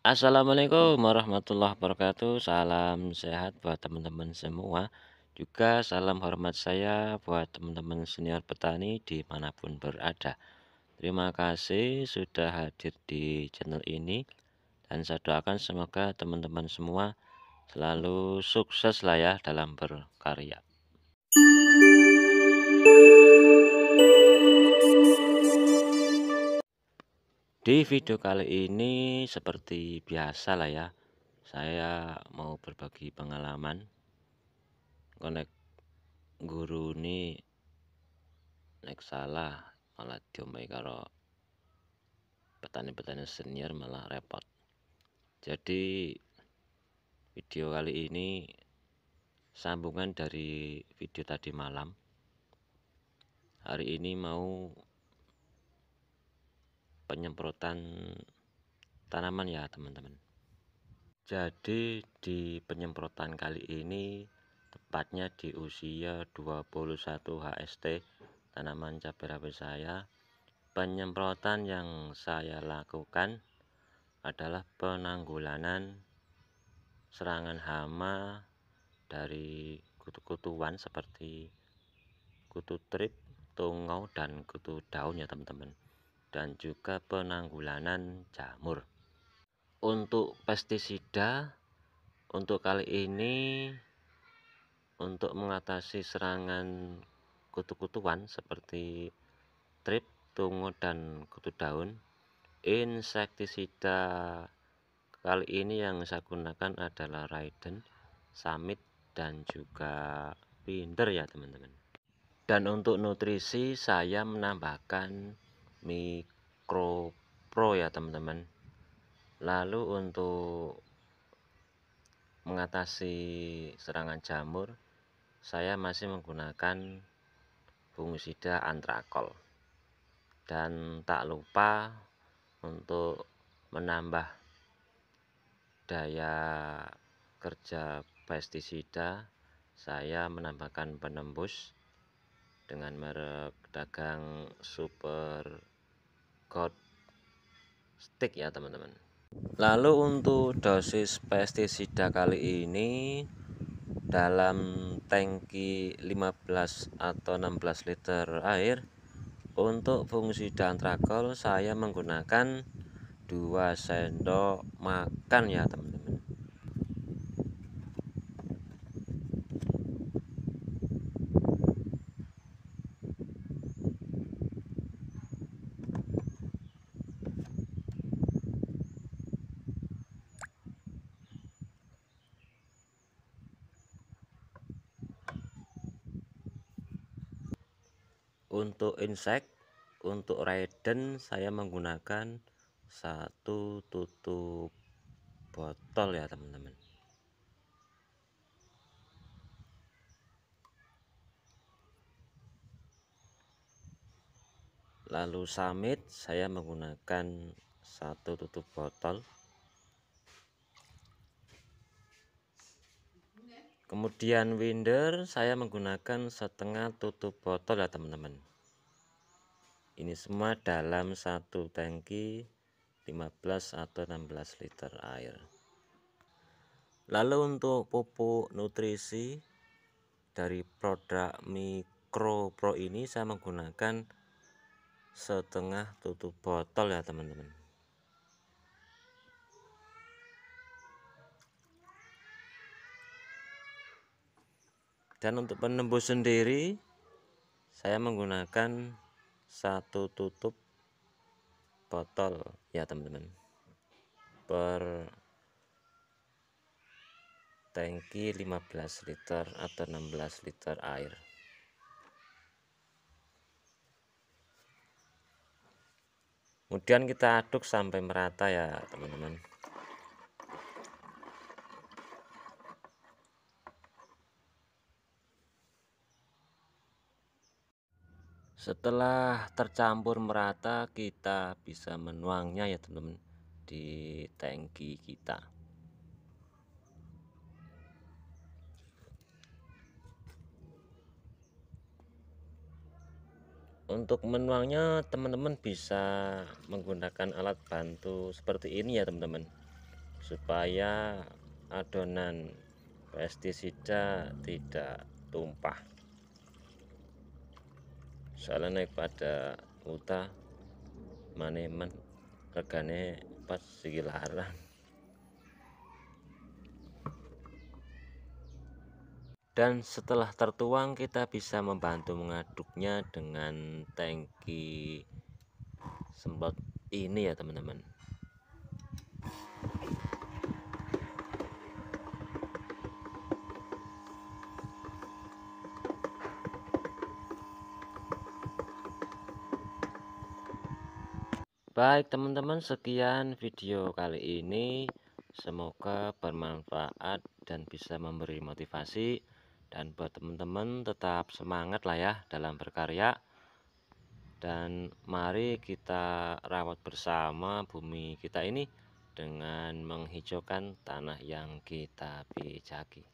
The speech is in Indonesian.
Assalamualaikum warahmatullahi wabarakatuh. Salam sehat buat teman-teman semua. Juga salam hormat saya buat teman-teman senior petani dimanapun berada. Terima kasih sudah hadir di channel ini dan saya doakan semoga teman-teman semua selalu sukses lah ya dalam berkarya. Di video kali ini seperti biasa lah ya Saya mau berbagi pengalaman Konek guru ini Nek salah malah diomai karo Petani-petani senior malah repot Jadi video kali ini Sambungan dari video tadi malam Hari ini mau penyemprotan tanaman ya teman-teman jadi di penyemprotan kali ini tepatnya di usia 21 HST tanaman cabai rawit saya penyemprotan yang saya lakukan adalah penanggulangan serangan hama dari kutu-kutuan seperti kutu trip, tungau, dan kutu daun ya teman-teman dan juga penanggulangan jamur. Untuk pestisida untuk kali ini untuk mengatasi serangan kutu-kutuan seperti trip, tungo dan kutu daun, insektisida kali ini yang saya gunakan adalah Raiden, Samit dan juga Binder ya teman-teman. Dan untuk nutrisi saya menambahkan Micro Pro ya teman-teman lalu untuk mengatasi serangan jamur saya masih menggunakan fungisida antrakol dan tak lupa untuk menambah daya kerja pestisida saya menambahkan penembus dengan merek dagang super got stick ya teman-teman lalu untuk dosis pestisida kali ini dalam tangki 15 atau 16 liter air untuk fungisida antrakol saya menggunakan 2 sendok makan ya teman-teman untuk insect untuk raiden saya menggunakan satu tutup botol ya teman-teman lalu summit saya menggunakan satu tutup botol kemudian winder saya menggunakan setengah tutup botol ya teman-teman ini semua dalam satu tangki 15 atau 16 liter air lalu untuk pupuk nutrisi dari produk micro pro ini saya menggunakan setengah tutup botol ya teman-teman dan untuk penembus sendiri saya menggunakan satu tutup botol ya teman-teman per tangki 15 liter atau 16 liter air kemudian kita aduk sampai merata ya teman-teman Setelah tercampur merata, kita bisa menuangnya ya teman-teman di tangki kita. Untuk menuangnya teman-teman bisa menggunakan alat bantu seperti ini ya teman-teman supaya adonan pestisida tidak tumpah soalnya naik pada uta maneman regane pas segilaran dan setelah tertuang kita bisa membantu mengaduknya dengan tangki semprot ini ya teman-teman Baik teman-teman sekian video kali ini Semoga bermanfaat dan bisa memberi motivasi Dan buat teman-teman tetap semangat lah ya dalam berkarya Dan mari kita rawat bersama bumi kita ini Dengan menghijaukan tanah yang kita pijaki